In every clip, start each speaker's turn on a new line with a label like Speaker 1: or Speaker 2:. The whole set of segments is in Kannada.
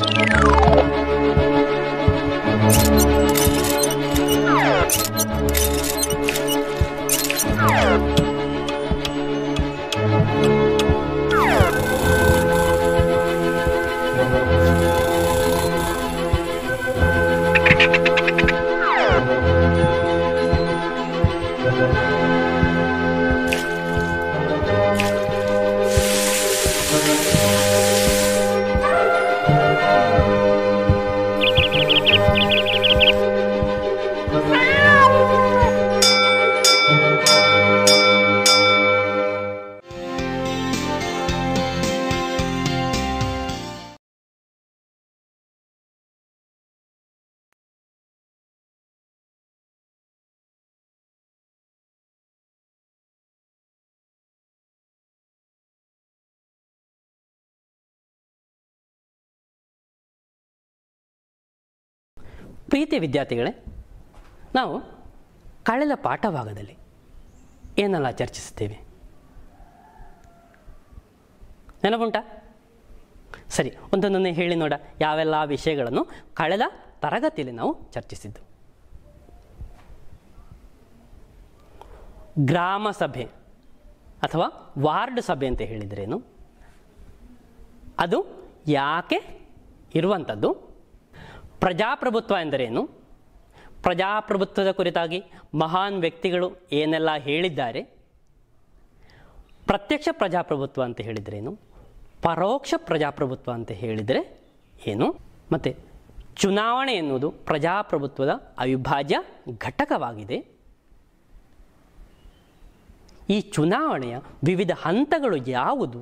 Speaker 1: Thank you. ಪ್ರೀತಿ ವಿದ್ಯಾರ್ಥಿಗಳೇ ನಾವು ಕಳೆದ ಪಾಠಭಾಗದಲ್ಲಿ ಏನೆಲ್ಲ ಚರ್ಚಿಸುತ್ತೇವೆ ನೆನಪುಂಟ ಸರಿ ಒಂದೊಂದನ್ನೇ ಹೇಳಿ ನೋಡ ಯಾವೆಲ್ಲ ವಿಷಯಗಳನ್ನು ಕಳೆದ ತರಗತಿಯಲ್ಲಿ ನಾವು ಚರ್ಚಿಸಿದ್ದು ಗ್ರಾಮ ಸಭೆ ಅಥವಾ ವಾರ್ಡ್ ಸಭೆ ಅಂತ ಹೇಳಿದ್ರೇನು ಅದು ಯಾಕೆ ಇರುವಂಥದ್ದು ಪ್ರಜಾಪ್ರಭುತ್ವ ಎಂದರೇನು ಪ್ರಜಾಪ್ರಭುತ್ವದ ಕುರಿತಾಗಿ ಮಹಾನ್ ವ್ಯಕ್ತಿಗಳು ಏನೆಲ್ಲ ಹೇಳಿದ್ದಾರೆ ಪ್ರತ್ಯಕ್ಷ ಪ್ರಜಾಪ್ರಭುತ್ವ ಅಂತ ಹೇಳಿದ್ರೇನು ಪರೋಕ್ಷ ಪ್ರಜಾಪ್ರಭುತ್ವ ಅಂತ ಹೇಳಿದರೆ ಏನು ಮತ್ತು ಚುನಾವಣೆ ಎನ್ನುವುದು ಪ್ರಜಾಪ್ರಭುತ್ವದ ಅವಿಭಾಜ್ಯ ಘಟಕವಾಗಿದೆ ಈ ಚುನಾವಣೆಯ ವಿವಿಧ ಹಂತಗಳು ಯಾವುದು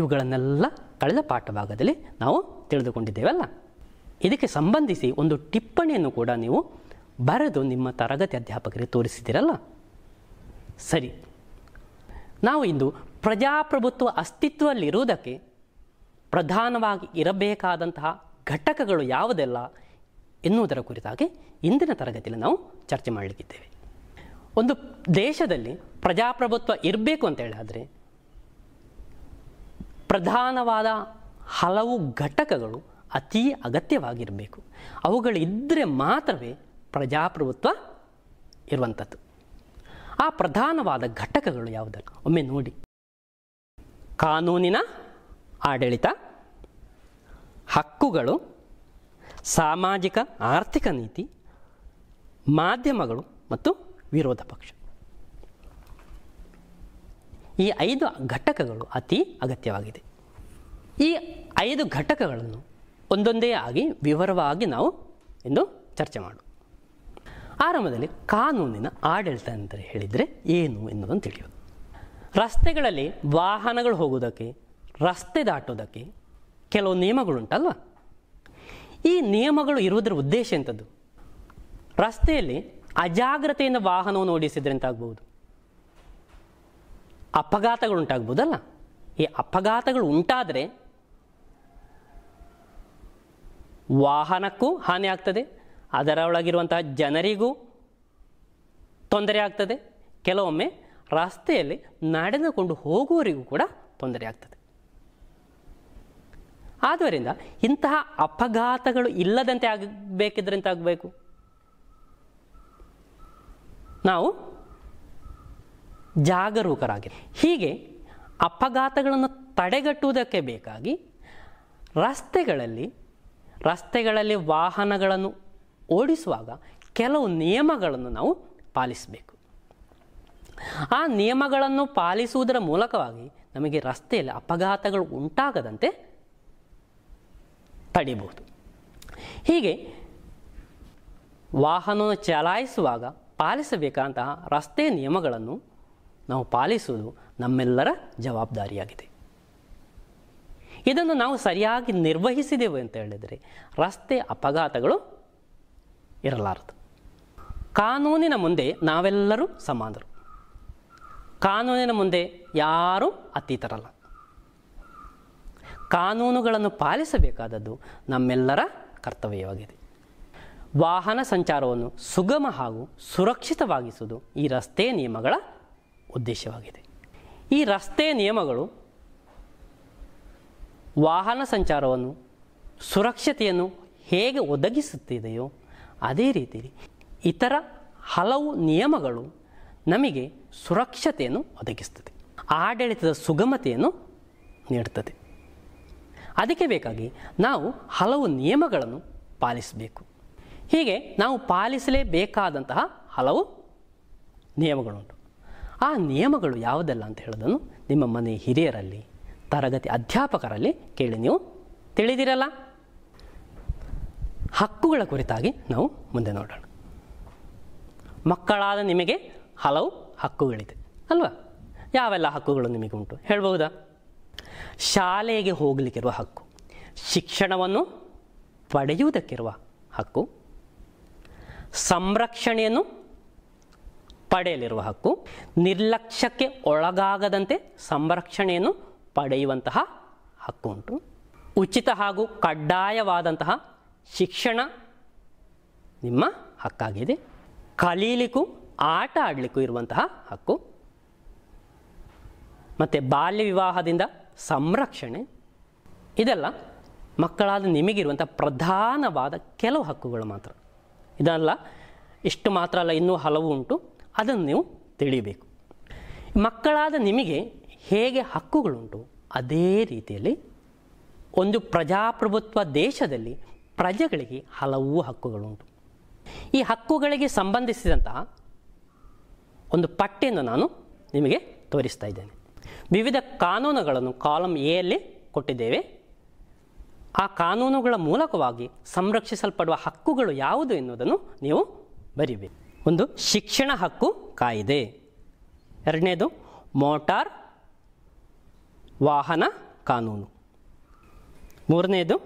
Speaker 1: ಇವುಗಳನ್ನೆಲ್ಲ ಕಳೆದ ಪಾಠ ಭಾಗದಲ್ಲಿ ನಾವು ತಿಳಿದುಕೊಂಡಿದ್ದೇವಲ್ಲ ಇದಕ್ಕೆ ಸಂಬಂಧಿಸಿ ಒಂದು ಟಿಪ್ಪಣಿಯನ್ನು ಕೂಡ ನೀವು ಬರೆದು ನಿಮ್ಮ ತರಗತಿ ಅಧ್ಯಾಪಕರಿಗೆ ತೋರಿಸಿದ್ದೀರಲ್ಲ ಸರಿ ನಾವು ಇಂದು ಪ್ರಜಾಪ್ರಭುತ್ವ ಅಸ್ತಿತ್ವದಲ್ಲಿರುವುದಕ್ಕೆ ಪ್ರಧಾನವಾಗಿ ಇರಬೇಕಾದಂತಹ ಘಟಕಗಳು ಯಾವುದೆಲ್ಲ ಎನ್ನುವುದರ ಕುರಿತಾಗಿ ಇಂದಿನ ತರಗತಿಯಲ್ಲಿ ನಾವು ಚರ್ಚೆ ಮಾಡಲಿಕ್ಕಿದ್ದೇವೆ ಒಂದು ದೇಶದಲ್ಲಿ ಪ್ರಜಾಪ್ರಭುತ್ವ ಇರಬೇಕು ಅಂತ ಹೇಳಾದರೆ ಪ್ರಧಾನವಾದ ಹಲವು ಘಟಕಗಳು ಅತೀ ಅಗತ್ಯವಾಗಿರಬೇಕು ಅವುಗಳಿದ್ದರೆ ಮಾತ್ರವೇ ಪ್ರಜಾಪ್ರಭುತ್ವ ಇರುವಂಥದ್ದು ಆ ಪ್ರಧಾನವಾದ ಘಟಕಗಳು ಯಾವುದಲ್ಲ ಒಮ್ಮೆ ನೋಡಿ ಕಾನೂನಿನ ಆಡಳಿತ ಹಕ್ಕುಗಳು ಸಾಮಾಜಿಕ ಆರ್ಥಿಕ ನೀತಿ ಮಾಧ್ಯಮಗಳು ಮತ್ತು ವಿರೋಧ ಪಕ್ಷ ಈ ಐದು ಘಟಕಗಳು ಅತಿ ಅಗತ್ಯವಾಗಿದೆ ಈ ಐದು ಘಟಕಗಳನ್ನು ಒಂದೊಂದೇ ಆಗಿ ವಿವರವಾಗಿ ನಾವು ಇಂದು ಚರ್ಚೆ ಮಾಡು ಆರಂಭದಲ್ಲಿ ಕಾನೂನಿನ ಆಡಳಿತ ಅಂತ ಹೇಳಿದರೆ ಏನು ಎನ್ನುವುದನ್ನು ತಿಳಿಯೋದು ರಸ್ತೆಗಳಲ್ಲಿ ವಾಹನಗಳು ಹೋಗೋದಕ್ಕೆ ರಸ್ತೆ ದಾಟೋದಕ್ಕೆ ಕೆಲವು ನಿಯಮಗಳುಂಟಲ್ವ ಈ ನಿಯಮಗಳು ಇರುವುದರ ಉದ್ದೇಶ ಎಂಥದ್ದು ರಸ್ತೆಯಲ್ಲಿ ಅಜಾಗ್ರತೆಯಿಂದ ವಾಹನವನ್ನು ಓಡಿಸಿದ್ರೆ ಅಂತಾಗ್ಬೋದು ಅಪಘಾತಗಳು ಉಂಟಾಗ್ಬೋದಲ್ಲ ಈ ಅಪಘಾತಗಳು ಉಂಟಾದರೆ ವಾಹನಕ್ಕೂ ಹಾನಿ ಆಗ್ತದೆ ಅದರ ಒಳಗಿರುವಂತಹ ಜನರಿಗೂ ತೊಂದರೆ ಆಗ್ತದೆ ಕೆಲವೊಮ್ಮೆ ರಸ್ತೆಯಲ್ಲಿ ನಡೆದುಕೊಂಡು ಹೋಗುವವರಿಗೂ ಕೂಡ ತೊಂದರೆ ಆಗ್ತದೆ ಆದ್ದರಿಂದ ಇಂತಹ ಅಪಘಾತಗಳು ಇಲ್ಲದಂತೆ ಆಗಬೇಕಿದ್ರಂತಾಗಬೇಕು ಆಗಬೇಕು ನಾವು ಜಾಗರೂಕರಾಗಿ ಹೀಗೆ ಅಪಘಾತಗಳನ್ನು ತಡೆಗಟ್ಟುವುದಕ್ಕೆ ಬೇಕಾಗಿ ರಸ್ತೆಗಳಲ್ಲಿ ರಸ್ತೆಗಳಲ್ಲಿ ವಾಹನಗಳನ್ನು ಓಡಿಸುವಾಗ ಕೆಲವು ನಿಯಮಗಳನ್ನು ನಾವು ಪಾಲಿಸಬೇಕು ಆ ನಿಯಮಗಳನ್ನು ಪಾಲಿಸುವುದರ ಮೂಲಕವಾಗಿ ನಮಗೆ ರಸ್ತೆಯಲ್ಲಿ ಅಪಘಾತಗಳು ಉಂಟಾಗದಂತೆ ತಡಿಬಹುದು ಹೀಗೆ ವಾಹನವನ್ನು ಚಲಾಯಿಸುವಾಗ ಪಾಲಿಸಬೇಕಾದಂತಹ ರಸ್ತೆ ನಿಯಮಗಳನ್ನು ನಾವು ಪಾಲಿಸುವುದು ನಮ್ಮೆಲ್ಲರ ಜವಾಬ್ದಾರಿಯಾಗಿದೆ ಇದನ್ನು ನಾವು ಸರಿಯಾಗಿ ನಿರ್ವಹಿಸಿದೆವು ಅಂತ ಹೇಳಿದರೆ ರಸ್ತೆ ಅಪಘಾತಗಳು ಇರಲಾರದು ಕಾನೂನಿನ ಮುಂದೆ ನಾವೆಲ್ಲರೂ ಸಮಾನರು ಕಾನೂನಿನ ಮುಂದೆ ಯಾರೂ ಅತೀತರಲ್ಲ ಕಾನೂನುಗಳನ್ನು ಪಾಲಿಸಬೇಕಾದದ್ದು ನಮ್ಮೆಲ್ಲರ ಕರ್ತವ್ಯವಾಗಿದೆ ವಾಹನ ಸಂಚಾರವನ್ನು ಸುಗಮ ಹಾಗೂ ಸುರಕ್ಷಿತವಾಗಿಸುವುದು ಈ ರಸ್ತೆ ನಿಯಮಗಳ ಉದ್ದೇಶವಾಗಿದೆ ಈ ರಸ್ತೆ ನಿಯಮಗಳು ವಾಹನ ಸಂಚಾರವನ್ನು ಸುರಕ್ಷತೆಯನ್ನು ಹೇಗೆ ಒದಗಿಸುತ್ತಿದೆಯೋ ಅದೇ ರೀತಿಯಲ್ಲಿ ಇತರ ಹಲವು ನಿಯಮಗಳು ನಮಗೆ ಸುರಕ್ಷತೆಯನ್ನು ಒದಗಿಸ್ತದೆ ಆಡಳಿತದ ಸುಗಮತೆಯನ್ನು ನೀಡುತ್ತದೆ ಅದಕ್ಕೆ ಬೇಕಾಗಿ ನಾವು ಹಲವು ನಿಯಮಗಳನ್ನು ಪಾಲಿಸಬೇಕು ಹೀಗೆ ನಾವು ಪಾಲಿಸಲೇಬೇಕಾದಂತಹ ಹಲವು ನಿಯಮಗಳುಂಟು ಆ ನಿಯಮಗಳು ಯಾವುದೆಲ್ಲ ಅಂತ ಹೇಳೋದನ್ನು ನಿಮ್ಮ ಮನೆ ಹಿರಿಯರಲ್ಲಿ ತರಗತಿ ಅಧ್ಯಾಪಕರಲ್ಲಿ ಕೇಳಿ ನೀವು ತಿಳಿದಿರಲ್ಲ ಹಕ್ಕುಗಳ ಕುರಿತಾಗಿ ನಾವು ಮುಂದೆ ನೋಡೋಣ ಮಕ್ಕಳಾದ ನಿಮಗೆ ಹಲವು ಹಕ್ಕುಗಳಿದೆ ಅಲ್ವಾ ಯಾವೆಲ್ಲ ಹಕ್ಕುಗಳು ನಿಮಗೆ ಉಂಟು ಹೇಳ್ಬೋದಾ ಶಾಲೆಗೆ ಹೋಗಲಿಕ್ಕಿರುವ ಹಕ್ಕು ಶಿಕ್ಷಣವನ್ನು ಪಡೆಯುವುದಕ್ಕಿರುವ ಹಕ್ಕು ಸಂರಕ್ಷಣೆಯನ್ನು ಪಡೆಯಲಿರುವ ಹಕ್ಕು ನಿರ್ಲಕ್ಷ್ಯಕ್ಕೆ ಒಳಗಾಗದಂತೆ ಸಂರಕ್ಷಣೆಯನ್ನು ಪಡೆಯುವಂತಹ ಹಕ್ಕುಂಟು ಉಚಿತ ಹಾಗೂ ಕಡ್ಡಾಯವಾದಂತಹ ಶಿಕ್ಷಣ ನಿಮ್ಮ ಹಕ್ಕಾಗಿದೆ ಕಲೀಲಿಕ್ಕೂ ಆಟ ಆಡಲಿಕ್ಕೂ ಇರುವಂತಹ ಹಕ್ಕು ಮತ್ತು ಬಾಲ್ಯ ವಿವಾಹದಿಂದ ಸಂರಕ್ಷಣೆ ಇದೆಲ್ಲ ಮಕ್ಕಳಾದ ನಿಮಗಿರುವಂಥ ಪ್ರಧಾನವಾದ ಕೆಲವು ಹಕ್ಕುಗಳು ಮಾತ್ರ ಇದೆಲ್ಲ ಇಷ್ಟು ಮಾತ್ರ ಅಲ್ಲ ಇನ್ನೂ ಹಲವು ಉಂಟು ಅದನ್ನು ನೀವು ತಿಳಿಯಬೇಕು ಮಕ್ಕಳಾದ ನಿಮಗೆ ಹೇಗೆ ಹಕ್ಕುಗಳುಂಟು ಅದೇ ರೀತಿಯಲ್ಲಿ ಒಂದು ಪ್ರಜಾಪ್ರಭುತ್ವ ದೇಶದಲ್ಲಿ ಪ್ರಜೆಗಳಿಗೆ ಹಲವು ಹಕ್ಕುಗಳುಂಟು ಈ ಹಕ್ಕುಗಳಿಗೆ ಸಂಬಂಧಿಸಿದಂತಹ ಒಂದು ಪಟ್ಟಿಯನ್ನು ನಾನು ನಿಮಗೆ ತೋರಿಸ್ತಾ ಇದ್ದೇನೆ ವಿವಿಧ ಕಾನೂನುಗಳನ್ನು ಕಾಲಂ ಎಯಲ್ಲಿ ಕೊಟ್ಟಿದ್ದೇವೆ ಆ ಕಾನೂನುಗಳ ಮೂಲಕವಾಗಿ ಸಂರಕ್ಷಿಸಲ್ಪಡುವ ಹಕ್ಕುಗಳು ಯಾವುದು ಎನ್ನುವುದನ್ನು ನೀವು ಬರಿಬೇಕು ಒಂದು ಶಿಕ್ಷಣ ಹಕ್ಕು ಕಾಯಿದೆ ಎರಡನೇದು ಮೋಟಾರ್ ವಾಹನ ಕಾನೂನು ಮೂರನೆಯದು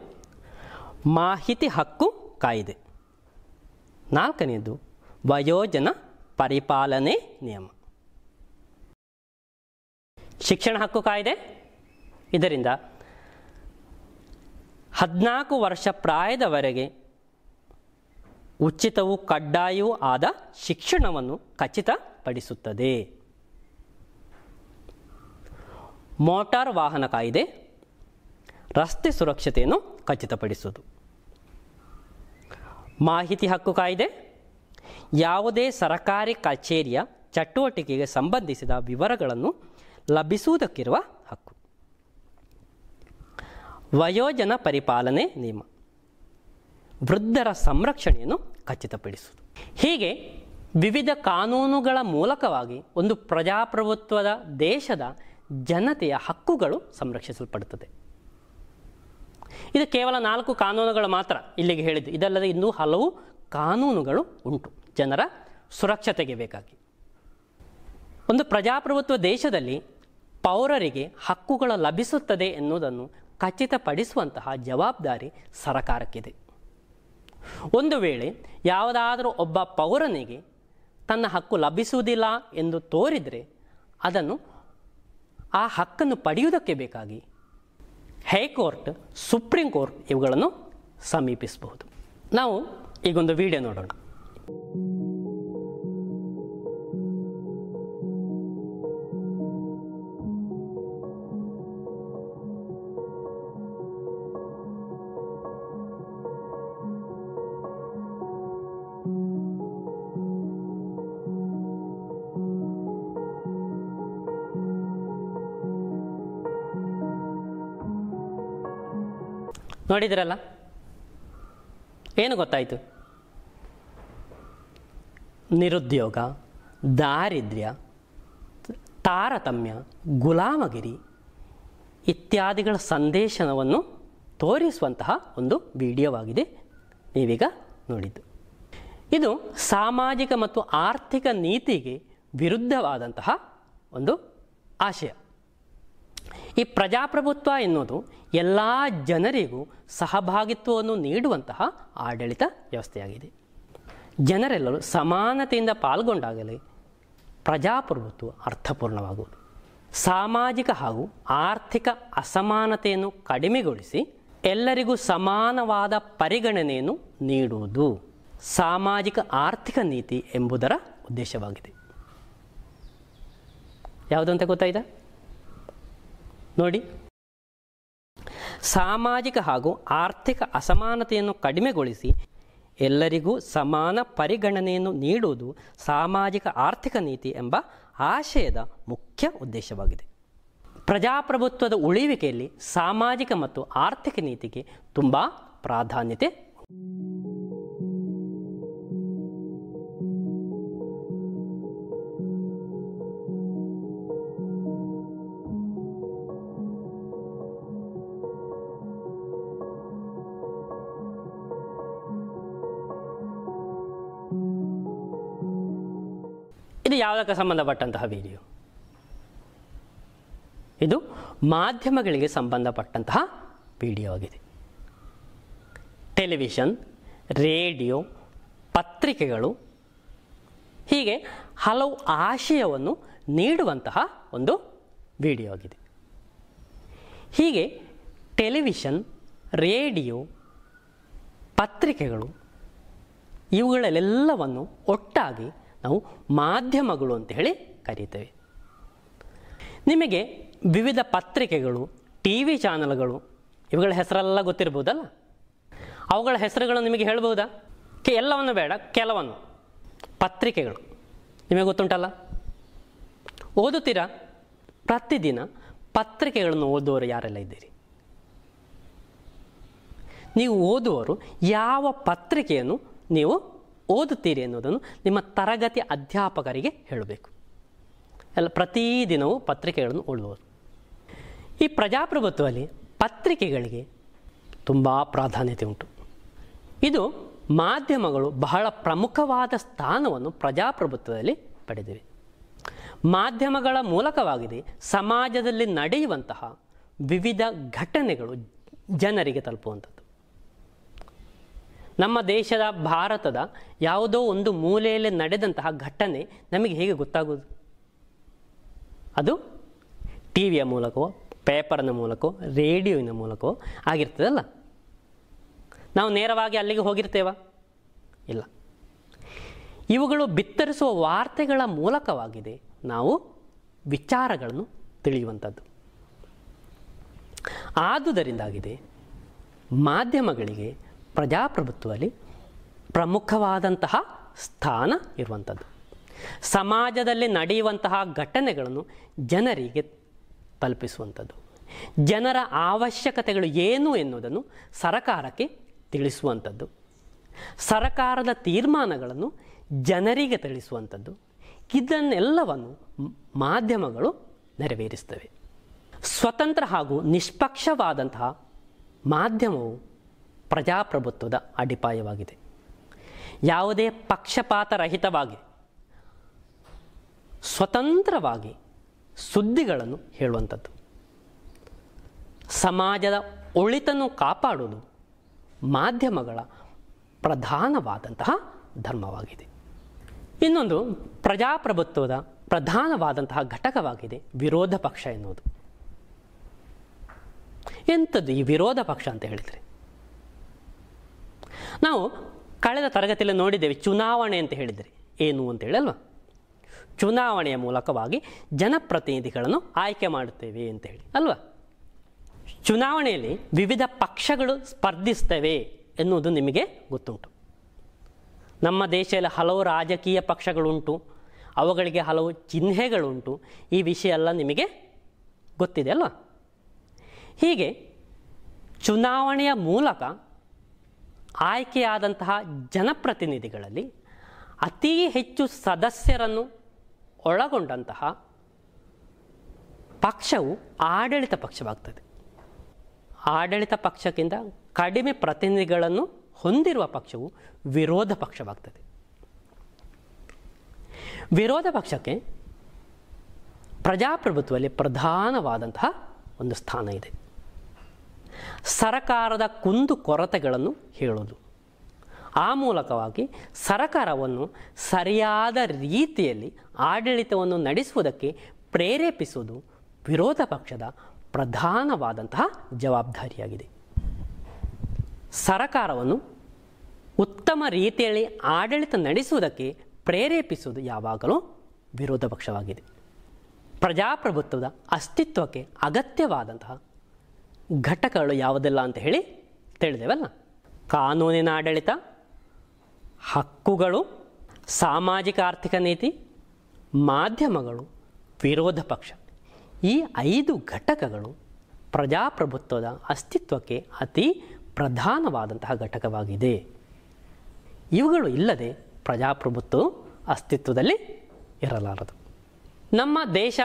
Speaker 1: ಮಾಹಿತಿ ಹಕ್ಕು ಕಾಯಿದೆ ನಾಲ್ಕನೆಯದು ವಯೋಜನ ಪರಿಪಾಲನೆ ನಿಯಮ ಶಿಕ್ಷಣ ಹಕ್ಕು ಕಾಯಿದೆ ಇದರಿಂದ ಹದಿನಾಲ್ಕು ವರ್ಷ ಪ್ರಾಯದವರೆಗೆ ಉಚಿತವೂ ಕಡ್ಡಾಯವೂ ಆದ ಶಿಕ್ಷಣವನ್ನು ಖಚಿತಪಡಿಸುತ್ತದೆ ಮೋಟಾರ್ ವಾಹನ ಕಾಯ್ದೆ ರಸ್ತೆ ಸುರಕ್ಷತೆಯನ್ನು ಖಚಿತಪಡಿಸುವುದು ಮಾಹಿತಿ ಹಕ್ಕು ಕಾಯ್ದೆ ಯಾವುದೇ ಸರಕಾರಿ ಕಚೇರಿಯ ಚಟುವಟಿಕೆಗೆ ಸಂಬಂಧಿಸಿದ ವಿವರಗಳನ್ನು ಲಭಿಸುವುದಕ್ಕಿರುವ ಹಕ್ಕು ವಯೋಜನ ಪರಿಪಾಲನೆ ನಿಯಮ ವೃದ್ಧರ ಸಂರಕ್ಷಣೆಯನ್ನು ಖಚಿತಪಡಿಸುವುದು ಹೀಗೆ ವಿವಿಧ ಕಾನೂನುಗಳ ಮೂಲಕವಾಗಿ ಒಂದು ಪ್ರಜಾಪ್ರಭುತ್ವದ ದೇಶದ ಜನತೆಯ ಹಕ್ಕುಗಳು ಸಂರಕ್ಷಿಸಲ್ಪಡುತ್ತದೆ ಇದು ಕೇವಲ ನಾಲ್ಕು ಕಾನೂನುಗಳು ಮಾತ್ರ ಇಲ್ಲಿಗೆ ಹೇಳಿದ್ದು ಇದಲ್ಲದೆ ಇನ್ನೂ ಹಲವು ಕಾನೂನುಗಳು ಉಂಟು ಜನರ ಸುರಕ್ಷತೆಗೆ ಬೇಕಾಗಿ ಒಂದು ಪ್ರಜಾಪ್ರಭುತ್ವ ದೇಶದಲ್ಲಿ ಪೌರರಿಗೆ ಹಕ್ಕುಗಳು ಲಭಿಸುತ್ತದೆ ಎನ್ನುವುದನ್ನು ಖಚಿತಪಡಿಸುವಂತಹ ಜವಾಬ್ದಾರಿ ಸರಕಾರಕ್ಕಿದೆ ಒಂದು ವೇಳೆ ಯಾವುದಾದರೂ ಒಬ್ಬ ಪೌರನಿಗೆ ತನ್ನ ಹಕ್ಕು ಲಭಿಸುವುದಿಲ್ಲ ಎಂದು ತೋರಿದರೆ ಅದನ್ನು ಆ ಹಕ್ಕನ್ನು ಪಡೆಯುವುದಕ್ಕೆ ಬೇಕಾಗಿ ಹೈಕೋರ್ಟ್ ಸುಪ್ರೀಂ ಕೋರ್ಟ್ ಇವುಗಳನ್ನು ಸಮೀಪಿಸಬಹುದು ನಾವು ಈಗೊಂದು ವಿಡಿಯೋ ನೋಡೋಣ ನೋಡಿದ್ರಲ್ಲ ಏನು ಗೊತ್ತಾಯಿತು ನಿರುದ್ಯೋಗ ದಾರಿದ್ರ್ಯ ತಾರತಮ್ಯ ಗುಲಾಮಗಿರಿ ಇತ್ಯಾದಿಗಳ ಸಂದೇಶನವನ್ನು ತೋರಿಸುವಂತಹ ಒಂದು ವಿಡಿಯೋವಾಗಿದೆ ನೀವೀಗ ನೋಡಿದ್ದು ಇದು ಸಾಮಾಜಿಕ ಮತ್ತು ಆರ್ಥಿಕ ನೀತಿಗೆ ವಿರುದ್ಧವಾದಂತಹ ಒಂದು ಆಶಯ ಈ ಪ್ರಜಾಪ್ರಭುತ್ವ ಎನ್ನುವುದು ಎಲ್ಲ ಜನರಿಗೂ ಸಹಭಾಗಿತ್ವವನ್ನು ನೀಡುವಂತಹ ಆಡಳಿತ ವ್ಯವಸ್ಥೆಯಾಗಿದೆ ಜನರೆಲ್ಲರೂ ಸಮಾನತೆಯಿಂದ ಪಾಲ್ಗೊಂಡಾಗಲೇ ಪ್ರಜಾಪ್ರಭುತ್ವ ಅರ್ಥಪೂರ್ಣವಾಗುವುದು ಸಾಮಾಜಿಕ ಹಾಗೂ ಆರ್ಥಿಕ ಅಸಮಾನತೆಯನ್ನು ಕಡಿಮೆಗೊಳಿಸಿ ಎಲ್ಲರಿಗೂ ಸಮಾನವಾದ ಪರಿಗಣನೆಯನ್ನು ನೀಡುವುದು ಸಾಮಾಜಿಕ ಆರ್ಥಿಕ ನೀತಿ ಎಂಬುದರ ಉದ್ದೇಶವಾಗಿದೆ ಯಾವುದು ಅಂತ ಗೊತ್ತಾಯಿತಾ ನೋಡಿ ಸಾಮಾಜಿಕ ಹಾಗೂ ಆರ್ಥಿಕ ಅಸಮಾನತೆಯನ್ನು ಕಡಿಮೆಗೊಳಿಸಿ ಎಲ್ಲರಿಗೂ ಸಮಾನ ಪರಿಗಣನೆಯನ್ನು ನೀಡುವುದು ಸಾಮಾಜಿಕ ಆರ್ಥಿಕ ನೀತಿ ಎಂಬ ಆಶಯದ ಮುಖ್ಯ ಉದ್ದೇಶವಾಗಿದೆ ಪ್ರಜಾಪ್ರಭುತ್ವದ ಉಳಿವಿಕೆಯಲ್ಲಿ ಸಾಮಾಜಿಕ ಮತ್ತು ಆರ್ಥಿಕ ನೀತಿಗೆ ತುಂಬ ಪ್ರಾಧಾನ್ಯತೆ ಇದು ಯಾವುದಕ್ಕೆ ಸಂಬಂಧಪಟ್ಟಂತಹ ವಿಡಿಯೋ ಇದು ಮಾಧ್ಯಮಗಳಿಗೆ ಸಂಬಂಧಪಟ್ಟಂತಹ ವಿಡಿಯೋ ಆಗಿದೆ ಟೆಲಿವಿಷನ್ ರೇಡಿಯೋ ಪತ್ರಿಕೆಗಳು ಹೀಗೆ ಹಲವು ಆಶಯವನ್ನು ನೀಡುವಂತಹ ಒಂದು ವಿಡಿಯೋ ಆಗಿದೆ ಹೀಗೆ ಟೆಲಿವಿಷನ್ ರೇಡಿಯೋ ಪತ್ರಿಕೆಗಳು ಇವುಗಳಲ್ಲೆಲ್ಲವನ್ನು ಒಟ್ಟಾಗಿ ನಾವು ಮಾಧ್ಯಮಗಳು ಅಂತ ಹೇಳಿ ಕರೀತೇವೆ ನಿಮಗೆ ವಿವಿಧ ಪತ್ರಿಕೆಗಳು ಟಿ ವಿ ಚಾನಲ್ಗಳು ಇವುಗಳ ಹೆಸರೆಲ್ಲ ಗೊತ್ತಿರ್ಬೋದಲ್ಲ ಅವುಗಳ ಹೆಸರುಗಳನ್ನು ನಿಮಗೆ ಹೇಳ್ಬೋದಾ ಕೆ ಎಲ್ಲವನ್ನು ಬೇಡ ಕೆಲವನ್ನು ಪತ್ರಿಕೆಗಳು ನಿಮಗೆ ಗೊತ್ತುಂಟಲ್ಲ ಓದುತ್ತೀರಾ ಪ್ರತಿದಿನ ಪತ್ರಿಕೆಗಳನ್ನು ಓದುವವರು ಯಾರೆಲ್ಲ ಇದ್ದೀರಿ ನೀವು ಓದುವವರು ಯಾವ ಪತ್ರಿಕೆಯನ್ನು ನೀವು ಓದುತ್ತೀರಿ ಎನ್ನುವುದನ್ನು ನಿಮ್ಮ ತರಗತಿ ಅಧ್ಯಾಪಕರಿಗೆ ಹೇಳಬೇಕು ಎಲ್ಲ ಪ್ರತಿದಿನವೂ ಪತ್ರಿಕೆಗಳನ್ನು ಉಳ್ಳುವುದು ಈ ಪ್ರಜಾಪ್ರಭುತ್ವದಲ್ಲಿ ಪತ್ರಿಕೆಗಳಿಗೆ ತುಂಬ ಪ್ರಾಧಾನ್ಯತೆ ಉಂಟು ಇದು ಮಾಧ್ಯಮಗಳು ಬಹಳ ಪ್ರಮುಖವಾದ ಸ್ಥಾನವನ್ನು ಪ್ರಜಾಪ್ರಭುತ್ವದಲ್ಲಿ ಪಡೆದಿವೆ ಮಾಧ್ಯಮಗಳ ಮೂಲಕವಾಗಿದೆ ಸಮಾಜದಲ್ಲಿ ನಡೆಯುವಂತಹ ವಿವಿಧ ಘಟನೆಗಳು ಜನರಿಗೆ ತಲುಪುವಂಥದ್ದು ನಮ್ಮ ದೇಶದ ಭಾರತದ ಯಾವುದೋ ಒಂದು ಮೂಲೆಯಲ್ಲಿ ನಡೆದಂತಹ ಘಟನೆ ನಮಗೆ ಹೇಗೆ ಗೊತ್ತಾಗೋದು ಅದು ಟಿ ವಿಯ ಮೂಲಕವೋ ಪೇಪರ್ನ ಮೂಲಕವೋ ರೇಡಿಯೋವಿನ ಮೂಲಕವೋ ಆಗಿರ್ತದಲ್ಲ ನಾವು ನೇರವಾಗಿ ಅಲ್ಲಿಗೆ ಹೋಗಿರ್ತೇವ ಇಲ್ಲ ಇವುಗಳು ಬಿತ್ತರಿಸುವ ವಾರ್ತೆಗಳ ಮೂಲಕವಾಗಿದೆ ನಾವು ವಿಚಾರಗಳನ್ನು ತಿಳಿಯುವಂಥದ್ದು ಆದುದರಿಂದಾಗಿದೆ ಮಾಧ್ಯಮಗಳಿಗೆ ಪ್ರಜಾಪ್ರಭುತ್ವದಲ್ಲಿ ಪ್ರಮುಖವಾದಂತಹ ಸ್ಥಾನ ಇರುವಂಥದ್ದು ಸಮಾಜದಲ್ಲಿ ನಡೆಯುವಂತಹ ಘಟನೆಗಳನ್ನು ಜನರಿಗೆ ತಲುಪಿಸುವಂಥದ್ದು ಜನರ ಅವಶ್ಯಕತೆಗಳು ಏನು ಎನ್ನುವುದನ್ನು ಸರಕಾರಕ್ಕೆ ತಿಳಿಸುವಂಥದ್ದು ಸರಕಾರದ ತೀರ್ಮಾನಗಳನ್ನು ಜನರಿಗೆ ತಿಳಿಸುವಂಥದ್ದು ಇದನ್ನೆಲ್ಲವನ್ನು ಮಾಧ್ಯಮಗಳು ನೆರವೇರಿಸ್ತವೆ ಸ್ವತಂತ್ರ ಹಾಗೂ ನಿಷ್ಪಕ್ಷವಾದಂತಹ ಮಾಧ್ಯಮವು ಪ್ರಜಾಪ್ರಭುತ್ವದ ಅಡಿಪಾಯವಾಗಿದೆ ಯಾವುದೇ ಪಕ್ಷಪಾತರಹಿತವಾಗಿ ಸ್ವತಂತ್ರವಾಗಿ ಸುದ್ದಿಗಳನ್ನು ಹೇಳುವಂಥದ್ದು ಸಮಾಜದ ಒಳಿತನ್ನು ಕಾಪಾಡುವುದು ಮಾಧ್ಯಮಗಳ ಪ್ರಧಾನವಾದಂತಹ ಧರ್ಮವಾಗಿದೆ ಇನ್ನೊಂದು ಪ್ರಜಾಪ್ರಭುತ್ವದ ಪ್ರಧಾನವಾದಂತಹ ಘಟಕವಾಗಿದೆ ವಿರೋಧ ಪಕ್ಷ ಎನ್ನುವುದು ಎಂಥದ್ದು ಈ ವಿರೋಧ ಪಕ್ಷ ಅಂತ ಹೇಳಿದರೆ ನಾವು ಕಳೆದ ತರಗತಿಯಲ್ಲಿ ನೋಡಿದ್ದೇವೆ ಚುನಾವಣೆ ಅಂತ ಹೇಳಿದರೆ ಏನು ಅಂತ ಹೇಳಿ ಚುನಾವಣೆಯ ಮೂಲಕವಾಗಿ ಜನಪ್ರತಿನಿಧಿಗಳನ್ನು ಆಯ್ಕೆ ಮಾಡುತ್ತೇವೆ ಅಂತ ಹೇಳಿ ಅಲ್ವಾ ಚುನಾವಣೆಯಲ್ಲಿ ವಿವಿಧ ಪಕ್ಷಗಳು ಸ್ಪರ್ಧಿಸ್ತವೆ ಎನ್ನುವುದು ನಿಮಗೆ ಗೊತ್ತುಂಟು ನಮ್ಮ ದೇಶದಲ್ಲಿ ಹಲವು ರಾಜಕೀಯ ಪಕ್ಷಗಳುಂಟು ಅವುಗಳಿಗೆ ಹಲವು ಚಿಹ್ನೆಗಳುಂಟು ಈ ವಿಷಯ ಎಲ್ಲ ನಿಮಗೆ ಗೊತ್ತಿದೆ ಅಲ್ವಾ ಹೀಗೆ ಚುನಾವಣೆಯ ಮೂಲಕ ಆಯ್ಕೆಯಾದಂತಹ ಜನಪ್ರತಿನಿಧಿಗಳಲ್ಲಿ ಅತಿ ಹೆಚ್ಚು ಸದಸ್ಯರನ್ನು ಒಳಗೊಂಡಂತಹ ಪಕ್ಷವು ಆಡಳಿತ ಪಕ್ಷವಾಗ್ತದೆ ಆಡಳಿತ ಪಕ್ಷಕ್ಕಿಂತ ಕಡಿಮೆ ಪ್ರತಿನಿಧಿಗಳನ್ನು ಹೊಂದಿರುವ ಪಕ್ಷವು ವಿರೋಧ ಪಕ್ಷವಾಗ್ತದೆ ವಿರೋಧ ಪಕ್ಷಕ್ಕೆ ಪ್ರಜಾಪ್ರಭುತ್ವದಲ್ಲಿ ಪ್ರಧಾನವಾದಂತಹ ಒಂದು ಸ್ಥಾನ ಇದೆ ಸರಕಾರದ ಕುಂದು ಕೊರತೆಗಳನ್ನು ಹೇಳೋದು ಆ ಮೂಲಕವಾಗಿ ಸರಕಾರವನ್ನು ಸರಿಯಾದ ರೀತಿಯಲ್ಲಿ ಆಡಳಿತವನ್ನು ನಡೆಸುವುದಕ್ಕೆ ಪ್ರೇರೇಪಿಸುವುದು ವಿರೋಧ ಪಕ್ಷದ ಪ್ರಧಾನವಾದಂತಹ ಜವಾಬ್ದಾರಿಯಾಗಿದೆ ಸರಕಾರವನ್ನು ಉತ್ತಮ ರೀತಿಯಲ್ಲಿ ಆಡಳಿತ ನಡೆಸುವುದಕ್ಕೆ ಪ್ರೇರೇಪಿಸುವುದು ಯಾವಾಗಲೂ ವಿರೋಧ ಪಕ್ಷವಾಗಿದೆ ಪ್ರಜಾಪ್ರಭುತ್ವದ ಅಸ್ತಿತ್ವಕ್ಕೆ ಅಗತ್ಯವಾದಂತಹ ಘಟಕಗಳು ಯಾವುದೆಲ್ಲ ಅಂತ ಹೇಳಿ ತಿಳಿದೇವಲ್ಲ ಕಾನೂನಿನ ಆಡಳಿತ ಹಕ್ಕುಗಳು ಸಾಮಾಜಿಕ ಆರ್ಥಿಕ ನೀತಿ ಮಾಧ್ಯಮಗಳು ವಿರೋಧ ಪಕ್ಷ ಈ ಐದು ಘಟಕಗಳು ಪ್ರಜಾಪ್ರಭುತ್ವದ ಅಸ್ತಿತ್ವಕ್ಕೆ ಅತಿ ಪ್ರಧಾನವಾದಂತಹ ಘಟಕವಾಗಿದೆ ಇವುಗಳು ಇಲ್ಲದೆ ಪ್ರಜಾಪ್ರಭುತ್ವ ಅಸ್ತಿತ್ವದಲ್ಲಿ ಇರಲಾರದು ನಮ್ಮ ದೇಶ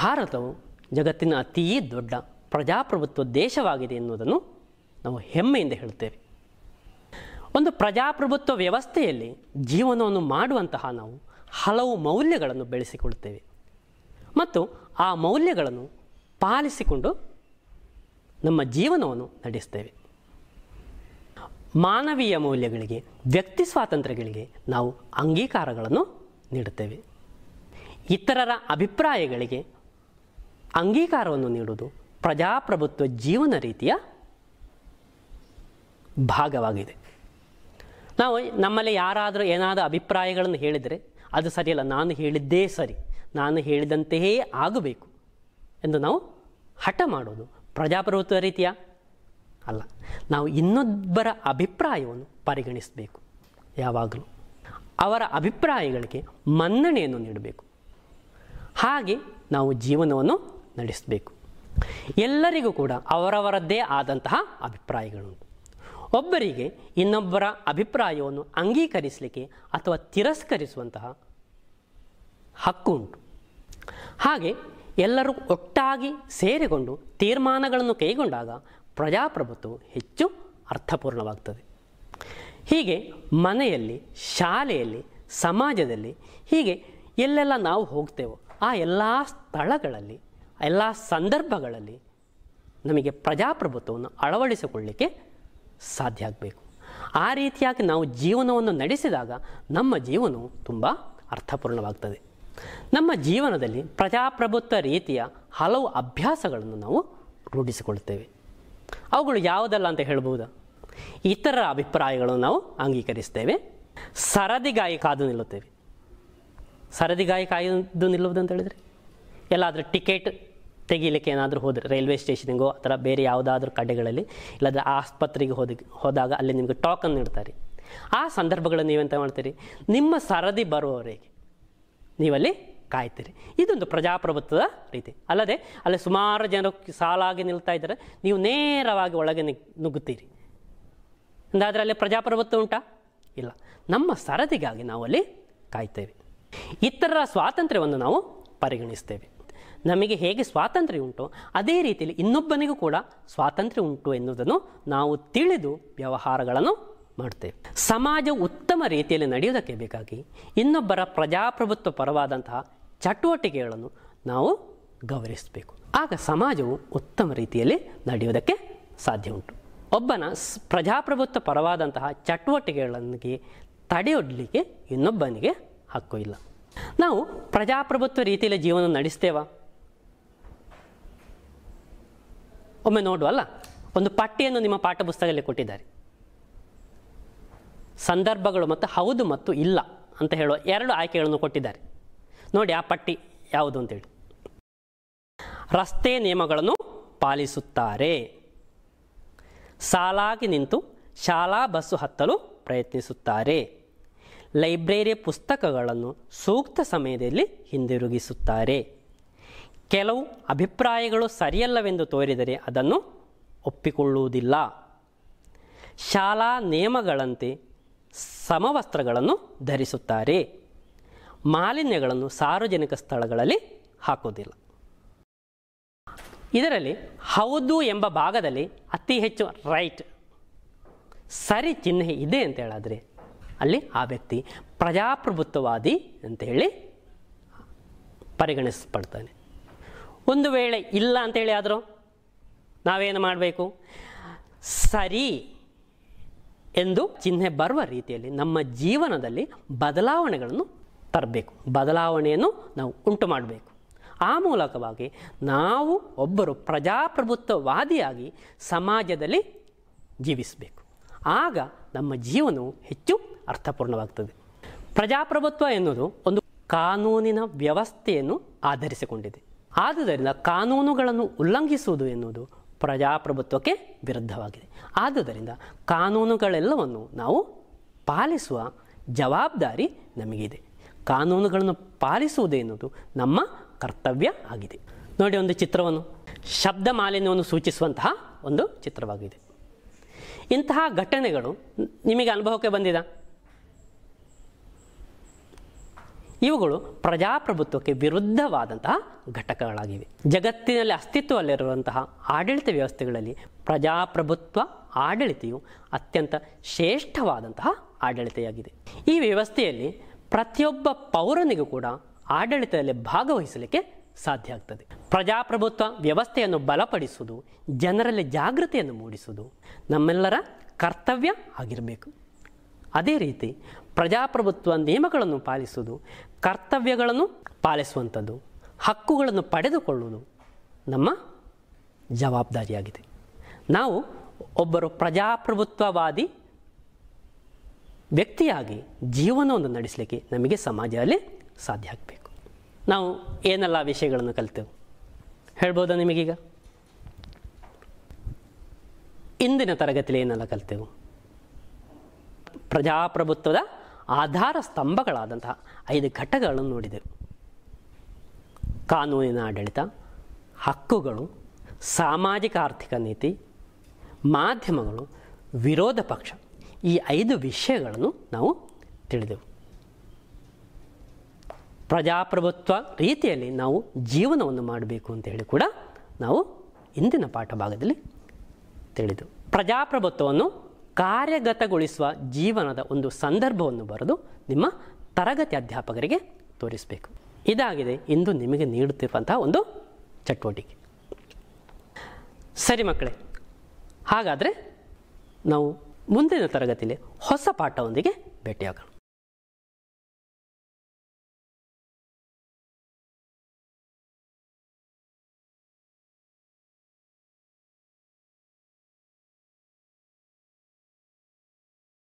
Speaker 1: ಭಾರತವು ಜಗತ್ತಿನ ಅತೀ ದೊಡ್ಡ ಪ್ರಜಾಪ್ರಭುತ್ವ ದೇಶವಾಗಿದೆ ಎನ್ನುವುದನ್ನು ನಾವು ಹೆಮ್ಮೆಯಿಂದ ಹೇಳುತ್ತೇವೆ ಒಂದು ಪ್ರಜಾಪ್ರಭುತ್ವ ವ್ಯವಸ್ಥೆಯಲ್ಲಿ ಜೀವನವನ್ನು ಮಾಡುವಂತಹ ನಾವು ಹಲವು ಮೌಲ್ಯಗಳನ್ನು ಬೆಳೆಸಿಕೊಳ್ಳುತ್ತೇವೆ ಮತ್ತು ಆ ಮೌಲ್ಯಗಳನ್ನು ಪಾಲಿಸಿಕೊಂಡು ನಮ್ಮ ಜೀವನವನ್ನು ನಡೆಸ್ತೇವೆ ಮಾನವೀಯ ಮೌಲ್ಯಗಳಿಗೆ ವ್ಯಕ್ತಿ ಸ್ವಾತಂತ್ರ್ಯಗಳಿಗೆ ನಾವು ಅಂಗೀಕಾರಗಳನ್ನು ನೀಡುತ್ತೇವೆ ಇತರರ ಅಭಿಪ್ರಾಯಗಳಿಗೆ ಅಂಗೀಕಾರವನ್ನು ನೀಡುವುದು ಪ್ರಜಾಪ್ರಭುತ್ವ ಜೀವನ ರೀತಿಯ ಭಾಗವಾಗಿದೆ ನಾವು ನಮ್ಮಲ್ಲಿ ಯಾರಾದರೂ ಏನಾದರೂ ಅಭಿಪ್ರಾಯಗಳನ್ನು ಹೇಳಿದರೆ ಅದು ಸರಿಯಲ್ಲ ನಾನು ಹೇಳಿದ್ದೇ ಸರಿ ನಾನು ಹೇಳಿದಂತೆಯೇ ಆಗಬೇಕು ಎಂದು ನಾವು ಹಠ ಮಾಡೋದು ಪ್ರಜಾಪ್ರಭುತ್ವ ರೀತಿಯ ಅಲ್ಲ ನಾವು ಇನ್ನೊಬ್ಬರ ಅಭಿಪ್ರಾಯವನ್ನು ಪರಿಗಣಿಸಬೇಕು ಯಾವಾಗಲೂ ಅವರ ಅಭಿಪ್ರಾಯಗಳಿಗೆ ಮನ್ನಣೆಯನ್ನು ನೀಡಬೇಕು ಹಾಗೆ ನಾವು ಜೀವನವನ್ನು ನಡೆಸಬೇಕು ಎಲ್ಲರಿಗೂ ಕೂಡ ಅವರವರದ್ದೇ ಆದಂತಹ ಅಭಿಪ್ರಾಯಗಳುಂಟು ಒಬ್ಬರಿಗೆ ಇನ್ನೊಬ್ಬರ ಅಭಿಪ್ರಾಯವನ್ನು ಅಂಗೀಕರಿಸಲಿಕ್ಕೆ ಅಥವಾ ತಿರಸ್ಕರಿಸುವಂತಹ ಹಕ್ಕು ಉಂಟು ಹಾಗೆ ಎಲ್ಲರೂ ಒಟ್ಟಾಗಿ ಸೇರಿಕೊಂಡು ತೀರ್ಮಾನಗಳನ್ನು ಕೈಗೊಂಡಾಗ ಪ್ರಜಾಪ್ರಭುತ್ವವು ಹೆಚ್ಚು ಅರ್ಥಪೂರ್ಣವಾಗ್ತದೆ ಹೀಗೆ ಮನೆಯಲ್ಲಿ ಶಾಲೆಯಲ್ಲಿ ಸಮಾಜದಲ್ಲಿ ಹೀಗೆ ಎಲ್ಲೆಲ್ಲ ನಾವು ಹೋಗ್ತೇವೋ ಆ ಎಲ್ಲ ಸ್ಥಳಗಳಲ್ಲಿ ಎಲ್ಲ ಸಂದರ್ಭಗಳಲ್ಲಿ ನಮಗೆ ಪ್ರಜಾಪ್ರಭುತ್ವವನ್ನು ಅಳವಡಿಸಿಕೊಳ್ಳಲಿಕ್ಕೆ ಸಾಧ್ಯ ಆಗಬೇಕು ಆ ರೀತಿಯಾಗಿ ನಾವು ಜೀವನವನ್ನು ನಡೆಸಿದಾಗ ನಮ್ಮ ಜೀವನವು ತುಂಬ ಅರ್ಥಪೂರ್ಣವಾಗ್ತದೆ ನಮ್ಮ ಜೀವನದಲ್ಲಿ ಪ್ರಜಾಪ್ರಭುತ್ವ ರೀತಿಯ ಹಲವು ಅಭ್ಯಾಸಗಳನ್ನು ನಾವು ರೂಢಿಸಿಕೊಳ್ತೇವೆ ಅವುಗಳು ಯಾವುದಲ್ಲ ಅಂತ ಹೇಳ್ಬೋದು ಇತರರ ಅಭಿಪ್ರಾಯಗಳನ್ನು ನಾವು ಅಂಗೀಕರಿಸ್ತೇವೆ ಸರದಿಗಾಯಿ ಕಾದು ನಿಲ್ಲುತ್ತೇವೆ ಸರದಿಗಾಯಿ ಕಾಯ್ದು ನಿಲ್ಲುವುದು ಅಂತ ಹೇಳಿದರೆ ಎಲ್ಲಾದರೂ ಟಿಕೆಟ್ ತೆಗಿಲಿಕ್ಕೆ ಏನಾದರೂ ಹೋದರೆ ರೈಲ್ವೆ ಸ್ಟೇಷನಿಗೋ ಅಥವಾ ಬೇರೆ ಯಾವುದಾದ್ರೂ ಕಡೆಗಳಲ್ಲಿ ಇಲ್ಲಾದರೆ ಆಸ್ಪತ್ರೆಗೆ ಹೋದ ಹೋದಾಗ ಅಲ್ಲಿ ನಿಮಗೆ ಟೋಕನ್ ನೀಡ್ತಾರೆ ಆ ಸಂದರ್ಭಗಳನ್ನು ನೀವೆಂತ ಮಾಡ್ತೀರಿ ನಿಮ್ಮ ಸರದಿ ಬರುವವರೆಗೆ ನೀವಲ್ಲಿ ಕಾಯ್ತೀರಿ ಇದೊಂದು ಪ್ರಜಾಪ್ರಭುತ್ವದ ರೀತಿ ಅಲ್ಲದೆ ಅಲ್ಲಿ ಸುಮಾರು ಜನರು ಸಾಲಾಗಿ ನಿಲ್ತಾ ಇದ್ದಾರೆ ನೀವು ನೇರವಾಗಿ ಒಳಗೆ ನುಗ್ಗುತ್ತೀರಿ ಅಂದಾದರೆ ಅಲ್ಲಿ ಪ್ರಜಾಪ್ರಭುತ್ವ ಉಂಟಾ ಇಲ್ಲ ನಮ್ಮ ಸರದಿಗಾಗಿ ನಾವು ಅಲ್ಲಿ ಕಾಯ್ತೇವೆ ಇತರರ ಸ್ವಾತಂತ್ರ್ಯವನ್ನು ನಾವು ಪರಿಗಣಿಸ್ತೇವೆ ನಮಗೆ ಹೇಗೆ ಸ್ವಾತಂತ್ರ್ಯ ಉಂಟು ಅದೇ ರೀತಿಯಲ್ಲಿ ಇನ್ನೊಬ್ಬನಿಗೂ ಕೂಡ ಸ್ವಾತಂತ್ರ್ಯ ಉಂಟು ಎನ್ನುವುದನ್ನು ನಾವು ತಿಳಿದು ವ್ಯವಹಾರಗಳನ್ನು ಮಾಡ್ತೇವೆ ಸಮಾಜ ಉತ್ತಮ ರೀತಿಯಲ್ಲಿ ನಡೆಯುವುದಕ್ಕೆ ಬೇಕಾಗಿ ಇನ್ನೊಬ್ಬರ ಪ್ರಜಾಪ್ರಭುತ್ವ ಪರವಾದಂತಹ ಚಟುವಟಿಕೆಗಳನ್ನು ನಾವು ಗೌರವಿಸಬೇಕು ಆಗ ಸಮಾಜವು ಉತ್ತಮ ರೀತಿಯಲ್ಲಿ ನಡೆಯುವುದಕ್ಕೆ ಸಾಧ್ಯ ಉಂಟು ಒಬ್ಬನ ಪ್ರಜಾಪ್ರಭುತ್ವ ಪರವಾದಂತಹ ಚಟುವಟಿಕೆಗಳಿಗೆ ತಡೆಯೊಡ್ಲಿಕ್ಕೆ ಇನ್ನೊಬ್ಬನಿಗೆ ಹಕ್ಕು ಇಲ್ಲ ನಾವು ಪ್ರಜಾಪ್ರಭುತ್ವ ರೀತಿಯಲ್ಲಿ ಜೀವನ ನಡೆಸ್ತೇವಾ ಒಮ್ಮೆ ನೋಡುವಲ್ಲ ಒಂದು ಪಟ್ಟಿಯನ್ನು ನಿಮ್ಮ ಪಾಠ ಪುಸ್ತಕದಲ್ಲಿ ಕೊಟ್ಟಿದ್ದಾರೆ ಸಂದರ್ಭಗಳು ಮತ್ತು ಹೌದು ಮತ್ತು ಇಲ್ಲ ಅಂತ ಹೇಳುವ ಎರಡು ಆಯ್ಕೆಗಳನ್ನು ಕೊಟ್ಟಿದ್ದಾರೆ ನೋಡಿ ಆ ಪಟ್ಟಿ ಯಾವುದು ಅಂತೇಳಿ ರಸ್ತೆ ನಿಯಮಗಳನ್ನು ಪಾಲಿಸುತ್ತಾರೆ ಸಾಲಾಗಿ ನಿಂತು ಶಾಲಾ ಬಸ್ಸು ಹತ್ತಲು ಪ್ರಯತ್ನಿಸುತ್ತಾರೆ ಲೈಬ್ರರಿ ಪುಸ್ತಕಗಳನ್ನು ಸೂಕ್ತ ಸಮಯದಲ್ಲಿ ಹಿಂದಿರುಗಿಸುತ್ತಾರೆ ಕೆಲವು ಅಭಿಪ್ರಾಯಗಳು ಸರಿಯಲ್ಲವೆಂದು ತೋರಿದರೆ ಅದನ್ನು ಒಪ್ಪಿಕೊಳ್ಳುವುದಿಲ್ಲ ಶಾಲಾ ನಿಯಮಗಳಂತೆ ಸಮವಸ್ತ್ರಗಳನ್ನು ಧರಿಸುತ್ತಾರೆ ಮಾಲಿನ್ಯಗಳನ್ನು ಸಾರ್ವಜನಿಕ ಸ್ಥಳಗಳಲ್ಲಿ ಹಾಕುವುದಿಲ್ಲ ಇದರಲ್ಲಿ ಹೌದು ಎಂಬ ಭಾಗದಲ್ಲಿ ಅತಿ ಹೆಚ್ಚು ರೈಟ್ ಸರಿ ಚಿಹ್ನೆ ಇದೆ ಅಂತ ಹೇಳಾದರೆ ಅಲ್ಲಿ ಆ ವ್ಯಕ್ತಿ ಪ್ರಜಾಪ್ರಭುತ್ವವಾದಿ ಅಂತ ಹೇಳಿ ಪರಿಗಣಿಸಲ್ಪಡ್ತಾನೆ ಒಂದು ವೇಳೆ ಇಲ್ಲ ಅಂತೇಳಿ ಆದರೂ ನಾವೇನು ಮಾಡಬೇಕು ಸರಿ ಎಂದು ಚಿಹ್ನೆ ಬರುವ ರೀತಿಯಲ್ಲಿ ನಮ್ಮ ಜೀವನದಲ್ಲಿ ಬದಲಾವಣೆಗಳನ್ನು ತರಬೇಕು ಬದಲಾವಣೆಯನ್ನು ನಾವು ಉಂಟು ಮಾಡಬೇಕು ಆ ಮೂಲಕವಾಗಿ ನಾವು ಒಬ್ಬರು ಪ್ರಜಾಪ್ರಭುತ್ವವಾದಿಯಾಗಿ ಸಮಾಜದಲ್ಲಿ ಜೀವಿಸಬೇಕು ಆಗ ನಮ್ಮ ಜೀವನವು ಹೆಚ್ಚು ಅರ್ಥಪೂರ್ಣವಾಗ್ತದೆ ಪ್ರಜಾಪ್ರಭುತ್ವ ಎನ್ನುವುದು ಒಂದು ಕಾನೂನಿನ ವ್ಯವಸ್ಥೆಯನ್ನು ಆಧರಿಸಿಕೊಂಡಿದೆ ಆದುದರಿಂದ ಕಾನೂನುಗಳನ್ನು ಉಲ್ಲಂಘಿಸುವುದು ಎನ್ನುವುದು ಪ್ರಜಾಪ್ರಭುತ್ವಕ್ಕೆ ವಿರುದ್ಧವಾಗಿದೆ ಆದುದರಿಂದ ಕಾನೂನುಗಳೆಲ್ಲವನ್ನು ನಾವು ಪಾಲಿಸುವ ಜವಾಬ್ದಾರಿ ನಮಗಿದೆ ಕಾನೂನುಗಳನ್ನು ಪಾಲಿಸುವುದು ಎನ್ನುವುದು ನಮ್ಮ ಕರ್ತವ್ಯ ಆಗಿದೆ ನೋಡಿ ಒಂದು ಚಿತ್ರವನ್ನು ಶಬ್ದ ಮಾಲಿನ್ಯವನ್ನು ಸೂಚಿಸುವಂತಹ ಒಂದು ಚಿತ್ರವಾಗಿದೆ ಇಂತಹ ಘಟನೆಗಳು ನಿಮಗೆ ಅನುಭವಕ್ಕೆ ಬಂದಿದೆ ಇವುಗಳು ಪ್ರಜಾಪ್ರಭುತ್ವಕ್ಕೆ ವಿರುದ್ಧವಾದಂತಹ ಘಟಕಗಳಾಗಿವೆ ಜಗತ್ತಿನಲ್ಲಿ ಅಸ್ತಿತ್ವದಲ್ಲಿರುವಂತಹ ಆಡಳಿತ ವ್ಯವಸ್ಥೆಗಳಲ್ಲಿ ಪ್ರಜಾಪ್ರಭುತ್ವ ಆಡಳಿತೆಯು ಅತ್ಯಂತ ಶ್ರೇಷ್ಠವಾದಂತಹ ಆಡಳಿತೆಯಾಗಿದೆ ಈ ವ್ಯವಸ್ಥೆಯಲ್ಲಿ ಪ್ರತಿಯೊಬ್ಬ ಪೌರನಿಗೂ ಕೂಡ ಆಡಳಿತದಲ್ಲಿ ಭಾಗವಹಿಸಲಿಕ್ಕೆ ಸಾಧ್ಯ ಆಗ್ತದೆ ಪ್ರಜಾಪ್ರಭುತ್ವ ವ್ಯವಸ್ಥೆಯನ್ನು ಬಲಪಡಿಸುವುದು ಜನರಲ್ಲಿ ಜಾಗೃತಿಯನ್ನು ಮೂಡಿಸುವುದು ನಮ್ಮೆಲ್ಲರ ಕರ್ತವ್ಯ ಆಗಿರಬೇಕು ಅದೇ ರೀತಿ ಪ್ರಜಾಪ್ರಭುತ್ವ ನಿಯಮಗಳನ್ನು ಪಾಲಿಸುವುದು ಕರ್ತವ್ಯಗಳನ್ನು ಪಾಲಿಸುವಂಥದ್ದು ಹಕ್ಕುಗಳನ್ನು ಪಡೆದುಕೊಳ್ಳುವುದು ನಮ್ಮ ಜವಾಬ್ದಾರಿಯಾಗಿದೆ ನಾವು ಒಬ್ಬರು ಪ್ರಜಾಪ್ರಭುತ್ವವಾದಿ ವ್ಯಕ್ತಿಯಾಗಿ ಜೀವನವನ್ನು ನಡೆಸಲಿಕ್ಕೆ ನಮಗೆ ಸಮಾಜದಲ್ಲಿ ಸಾಧ್ಯ ಆಗಬೇಕು ನಾವು ಏನೆಲ್ಲ ವಿಷಯಗಳನ್ನು ಕಲಿತೆವು ಹೇಳ್ಬೋದಾ ನಿಮಗೀಗ ಇಂದಿನ ತರಗತಿಯಲ್ಲಿ ಏನೆಲ್ಲ ಕಲಿತೆವು ಪ್ರಜಾಪ್ರಭುತ್ವದ ಆಧಾರ ಸ್ತಂಭಗಳಾದಂತಹ ಐದು ಘಟಕಗಳನ್ನು ನೋಡಿದೆವು ಕಾನೂನಿನ ಆಡಳಿತ ಹಕ್ಕುಗಳು ಸಾಮಾಜಿಕ ಆರ್ಥಿಕ ನೀತಿ ಮಾಧ್ಯಮಗಳು ವಿರೋಧ ಪಕ್ಷ ಈ ಐದು ವಿಷಯಗಳನ್ನು ನಾವು ತಿಳಿದೆವು ಪ್ರಜಾಪ್ರಭುತ್ವ ರೀತಿಯಲ್ಲಿ ನಾವು ಜೀವನವನ್ನು ಮಾಡಬೇಕು ಅಂತ ಹೇಳಿ ಕೂಡ ನಾವು ಇಂದಿನ ಪಾಠ ಭಾಗದಲ್ಲಿ ತಿಳಿದೆವು ಪ್ರಜಾಪ್ರಭುತ್ವವನ್ನು ಕಾರ್ಯಗತಗೊಳಿಸುವ ಜೀವನದ ಒಂದು ಸಂದರ್ಭವನ್ನು ಬರೆದು ನಿಮ್ಮ ತರಗತಿ ಅಧ್ಯಾಪಕರಿಗೆ ತೋರಿಸಬೇಕು ಇದಾಗಿದೆ ಇಂದು ನಿಮಗೆ ನೀಡುತ್ತಿರುವಂತಹ ಒಂದು ಚಟುವಟಿಕೆ ಸರಿ ಮಕ್ಕಳೇ ಹಾಗಾದರೆ ನಾವು ಮುಂದಿನ ತರಗತಿಯಲ್ಲಿ ಹೊಸ ಪಾಠವೊಂದಿಗೆ ಭೇಟಿಯಾಗೋಣ